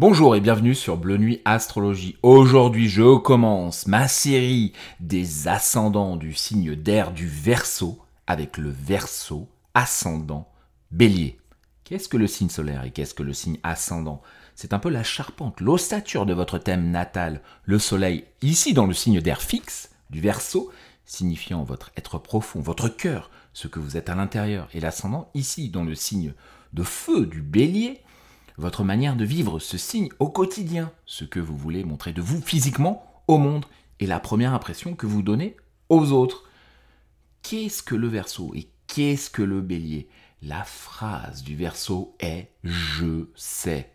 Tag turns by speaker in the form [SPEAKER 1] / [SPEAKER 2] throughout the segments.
[SPEAKER 1] Bonjour et bienvenue sur Bleu Nuit Astrologie. Aujourd'hui, je commence ma série des ascendants du signe d'air du Verseau avec le Verseau ascendant Bélier. Qu'est-ce que le signe solaire et qu'est-ce que le signe ascendant C'est un peu la charpente, l'ossature de votre thème natal, le soleil, ici dans le signe d'air fixe du Verseau, signifiant votre être profond, votre cœur, ce que vous êtes à l'intérieur, et l'ascendant ici dans le signe de feu du Bélier, votre manière de vivre ce signe au quotidien, ce que vous voulez montrer de vous physiquement au monde et la première impression que vous donnez aux autres. Qu'est-ce que le verso et qu'est-ce que le bélier La phrase du verso est je sais.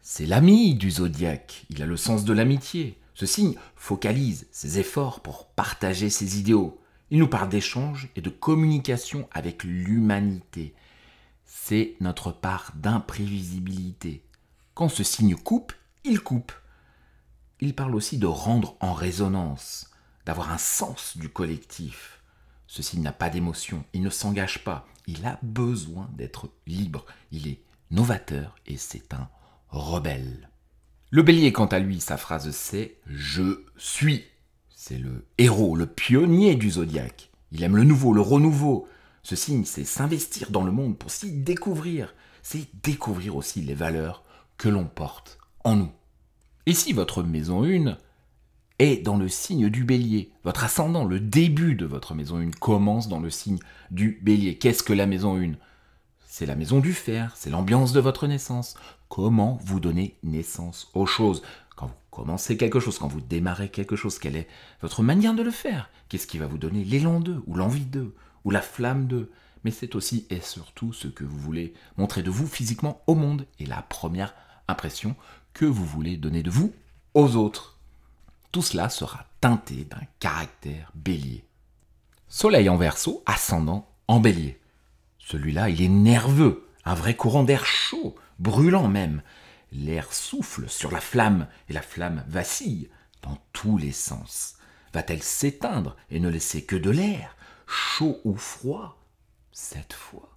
[SPEAKER 1] C'est l'ami du zodiaque, il a le sens de l'amitié. Ce signe focalise ses efforts pour partager ses idéaux. Il nous parle d'échange et de communication avec l'humanité c'est notre part d'imprévisibilité. Quand ce signe coupe, il coupe. Il parle aussi de rendre en résonance, d'avoir un sens du collectif. Ce signe n'a pas d'émotion, il ne s'engage pas, il a besoin d'être libre, il est novateur et c'est un rebelle. Le bélier, quant à lui, sa phrase c'est Je suis. C'est le héros, le pionnier du zodiaque. Il aime le nouveau, le renouveau. Ce signe, c'est s'investir dans le monde pour s'y découvrir. C'est découvrir aussi les valeurs que l'on porte en nous. Et si votre maison une est dans le signe du bélier, votre ascendant, le début de votre maison une, commence dans le signe du bélier. Qu'est-ce que la maison une C'est la maison du fer, c'est l'ambiance de votre naissance. Comment vous donnez naissance aux choses Quand vous commencez quelque chose, quand vous démarrez quelque chose, quelle est votre manière de le faire Qu'est-ce qui va vous donner l'élan d'eux ou l'envie d'eux ou la flamme de, mais c'est aussi et surtout ce que vous voulez montrer de vous physiquement au monde et la première impression que vous voulez donner de vous aux autres. Tout cela sera teinté d'un caractère bélier. Soleil en verso, ascendant en bélier. Celui-là, il est nerveux, un vrai courant d'air chaud, brûlant même. L'air souffle sur la flamme et la flamme vacille dans tous les sens. Va-t-elle s'éteindre et ne laisser que de l'air chaud ou froid, cette fois.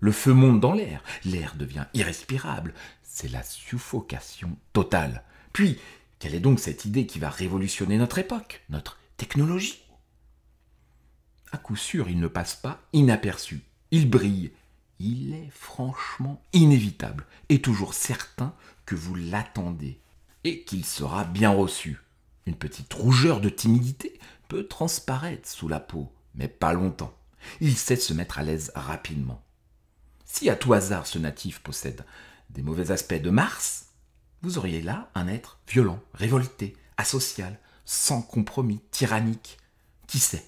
[SPEAKER 1] Le feu monte dans l'air, l'air devient irrespirable, c'est la suffocation totale. Puis, quelle est donc cette idée qui va révolutionner notre époque, notre technologie À coup sûr, il ne passe pas inaperçu, il brille, il est franchement inévitable et toujours certain que vous l'attendez et qu'il sera bien reçu. Une petite rougeur de timidité peut transparaître sous la peau, mais pas longtemps. Il sait se mettre à l'aise rapidement. Si à tout hasard ce natif possède des mauvais aspects de Mars, vous auriez là un être violent, révolté, asocial, sans compromis, tyrannique. Qui sait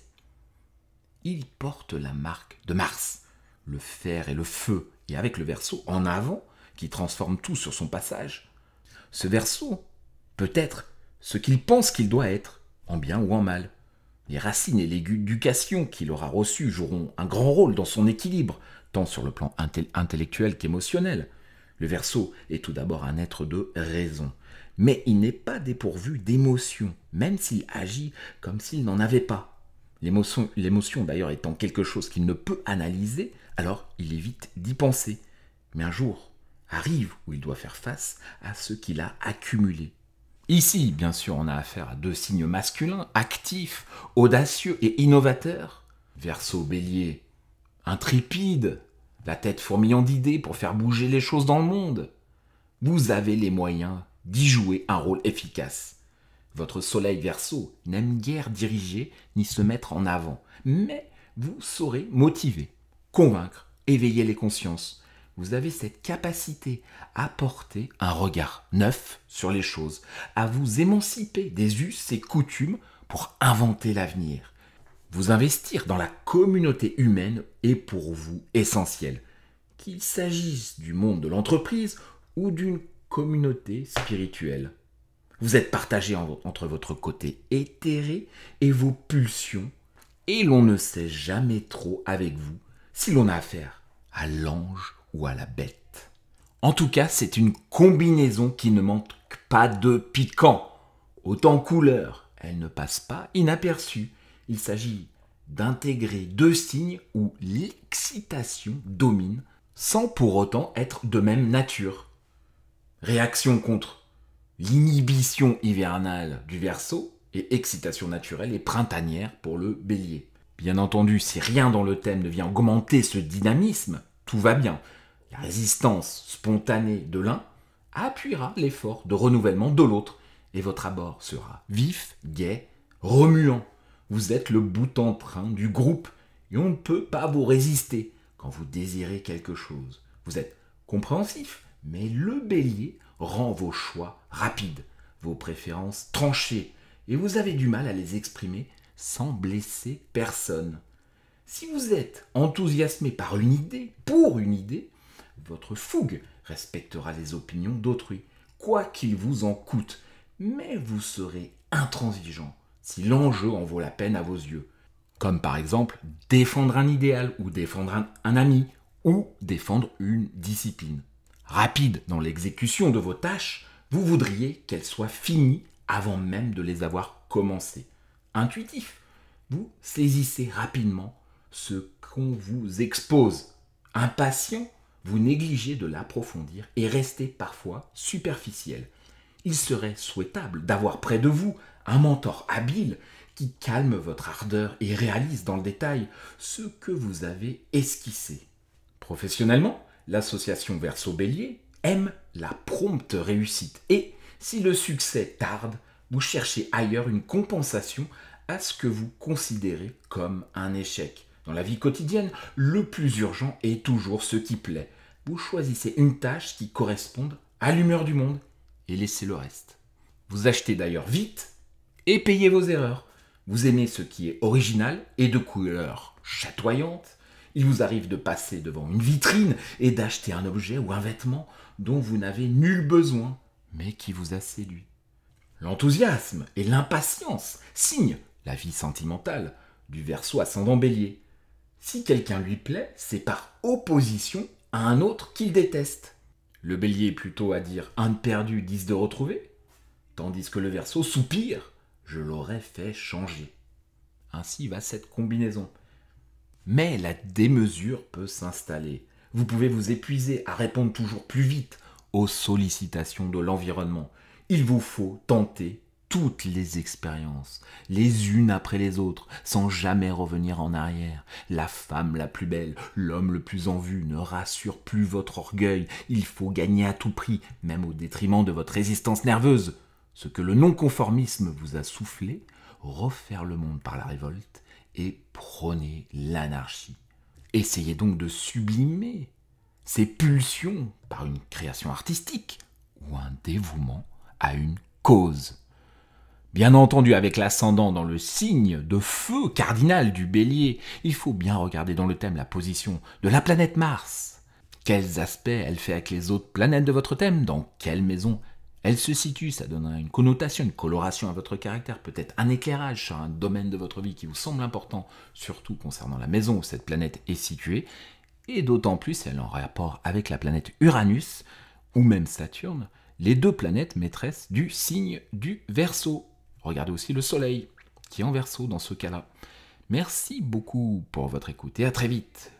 [SPEAKER 1] Il porte la marque de Mars, le fer et le feu, et avec le verso en avant, qui transforme tout sur son passage. Ce verso peut être ce qu'il pense qu'il doit être, en bien ou en mal. Les racines et l'éducation qu'il aura reçues joueront un grand rôle dans son équilibre, tant sur le plan intellectuel qu'émotionnel. Le verso est tout d'abord un être de raison, mais il n'est pas dépourvu d'émotion, même s'il agit comme s'il n'en avait pas. L'émotion d'ailleurs étant quelque chose qu'il ne peut analyser, alors il évite d'y penser. Mais un jour arrive où il doit faire face à ce qu'il a accumulé. Ici, bien sûr, on a affaire à deux signes masculins, actifs, audacieux et innovateurs. Verseau bélier, intrépide, la tête fourmillant d'idées pour faire bouger les choses dans le monde. Vous avez les moyens d'y jouer un rôle efficace. Votre soleil verso n'aime guère diriger ni se mettre en avant, mais vous saurez motiver, convaincre, éveiller les consciences, vous avez cette capacité à porter un regard neuf sur les choses, à vous émanciper des us et coutumes pour inventer l'avenir. Vous investir dans la communauté humaine est pour vous essentiel, qu'il s'agisse du monde de l'entreprise ou d'une communauté spirituelle. Vous êtes partagé entre votre côté éthéré et vos pulsions, et l'on ne sait jamais trop avec vous si l'on a affaire à l'ange ou à la bête. En tout cas, c'est une combinaison qui ne manque pas de piquant. Autant couleur, elle ne passe pas inaperçue. Il s'agit d'intégrer deux signes où l'excitation domine sans pour autant être de même nature. Réaction contre l'inhibition hivernale du verso et excitation naturelle et printanière pour le bélier. Bien entendu, si rien dans le thème ne vient augmenter ce dynamisme, tout va bien. La résistance spontanée de l'un appuiera l'effort de renouvellement de l'autre et votre abord sera vif, gai, remuant. Vous êtes le bout en train du groupe et on ne peut pas vous résister quand vous désirez quelque chose. Vous êtes compréhensif, mais le bélier rend vos choix rapides, vos préférences tranchées et vous avez du mal à les exprimer sans blesser personne. Si vous êtes enthousiasmé par une idée, pour une idée, votre fougue respectera les opinions d'autrui, quoi qu'il vous en coûte, mais vous serez intransigeant si l'enjeu en vaut la peine à vos yeux. Comme par exemple défendre un idéal ou défendre un, ami ou défendre une discipline. Rapide dans l'exécution de vos tâches, vous voudriez qu'elles soient finies avant même de les avoir commencées. Intuitif, vous saisissez rapidement ce qu'on vous expose. Impatient, vous négligez de l'approfondir et restez parfois superficiel. Il serait souhaitable d'avoir près de vous un mentor habile qui calme votre ardeur et réalise dans le détail ce que vous avez esquissé. Professionnellement, l'association Verso-Bélier aime la prompte réussite et si le succès tarde, vous cherchez ailleurs une compensation à ce que vous considérez comme un échec. Dans la vie quotidienne, le plus urgent est toujours ce qui plaît vous choisissez une tâche qui corresponde à l'humeur du monde et laissez le reste. Vous achetez d'ailleurs vite et payez vos erreurs. Vous aimez ce qui est original et de couleur chatoyante. Il vous arrive de passer devant une vitrine et d'acheter un objet ou un vêtement dont vous n'avez nul besoin, mais qui vous a séduit. L'enthousiasme et l'impatience signent la vie sentimentale du verso ascendant bélier. Si quelqu'un lui plaît, c'est par opposition un autre qu'il déteste. Le bélier est plutôt à dire un de perdu, dix de retrouvé, tandis que le verso soupire je l'aurais fait changer. Ainsi va cette combinaison. Mais la démesure peut s'installer. Vous pouvez vous épuiser à répondre toujours plus vite aux sollicitations de l'environnement. Il vous faut tenter toutes les expériences, les unes après les autres, sans jamais revenir en arrière. La femme la plus belle, l'homme le plus en vue ne rassure plus votre orgueil, il faut gagner à tout prix, même au détriment de votre résistance nerveuse. Ce que le non-conformisme vous a soufflé, refaire le monde par la révolte et prôner l'anarchie. Essayez donc de sublimer ces pulsions par une création artistique ou un dévouement à une cause. Bien entendu, avec l'ascendant dans le signe de feu cardinal du bélier, il faut bien regarder dans le thème la position de la planète Mars. Quels aspects elle fait avec les autres planètes de votre thème Dans quelle maison elle se situe, ça donnera une connotation, une coloration à votre caractère, peut-être un éclairage sur un domaine de votre vie qui vous semble important, surtout concernant la maison où cette planète est située, et d'autant plus elle en rapport avec la planète Uranus, ou même Saturne, les deux planètes maîtresses du signe du Verseau. Regardez aussi le soleil, qui est en verso dans ce cas-là. Merci beaucoup pour votre écoute et à très vite